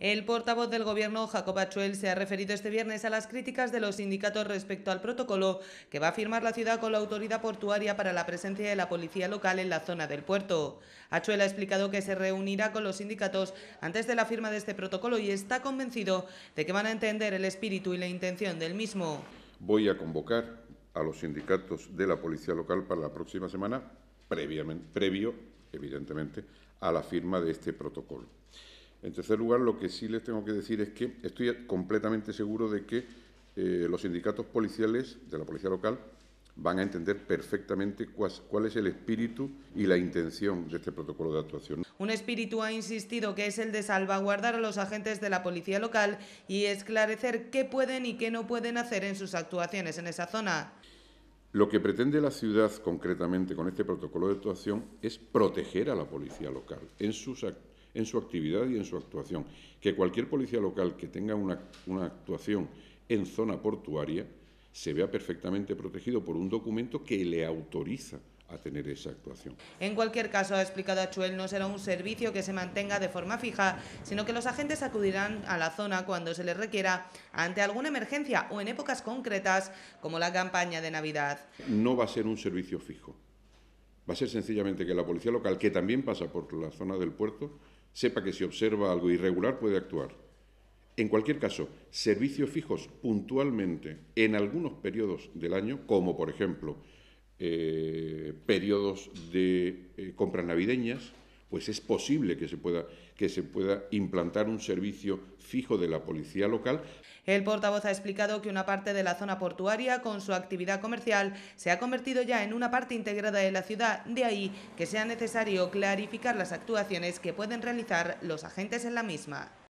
El portavoz del Gobierno, Jacob Achuel, se ha referido este viernes a las críticas de los sindicatos respecto al protocolo que va a firmar la ciudad con la autoridad portuaria para la presencia de la policía local en la zona del puerto. Achuel ha explicado que se reunirá con los sindicatos antes de la firma de este protocolo y está convencido de que van a entender el espíritu y la intención del mismo. Voy a convocar a los sindicatos de la policía local para la próxima semana, previo, evidentemente, a la firma de este protocolo. En tercer lugar, lo que sí les tengo que decir es que estoy completamente seguro de que eh, los sindicatos policiales de la policía local van a entender perfectamente cuál es el espíritu y la intención de este protocolo de actuación. Un espíritu ha insistido que es el de salvaguardar a los agentes de la policía local y esclarecer qué pueden y qué no pueden hacer en sus actuaciones en esa zona. Lo que pretende la ciudad concretamente con este protocolo de actuación es proteger a la policía local en sus actuaciones en su actividad y en su actuación. Que cualquier policía local que tenga una, actuación en zona portuaria se vea perfectamente protegido por un documento que le autoriza a tener esa actuación. En cualquier caso, ha explicado Achuel, no será un servicio que se mantenga de forma fija, sino que los agentes acudirán a la zona cuando se les requiera ante alguna emergencia o en épocas concretas como la campaña de Navidad. No va a ser un servicio fijo. Va a ser sencillamente que la policía local, que también pasa por la zona del puerto, sepa que si observa algo irregular puede actuar. En cualquier caso, servicios fijos puntualmente en algunos periodos del año, como por ejemplo eh, periodos de eh, compras navideñas, pues es posible que se pueda, que se pueda implantar un servicio fijo de la policía local. El portavoz ha explicado que una parte de la zona portuaria, con su actividad comercial, se ha convertido ya en una parte integrada de la ciudad, de ahí que sea necesario clarificar las actuaciones que pueden realizar los agentes en la misma.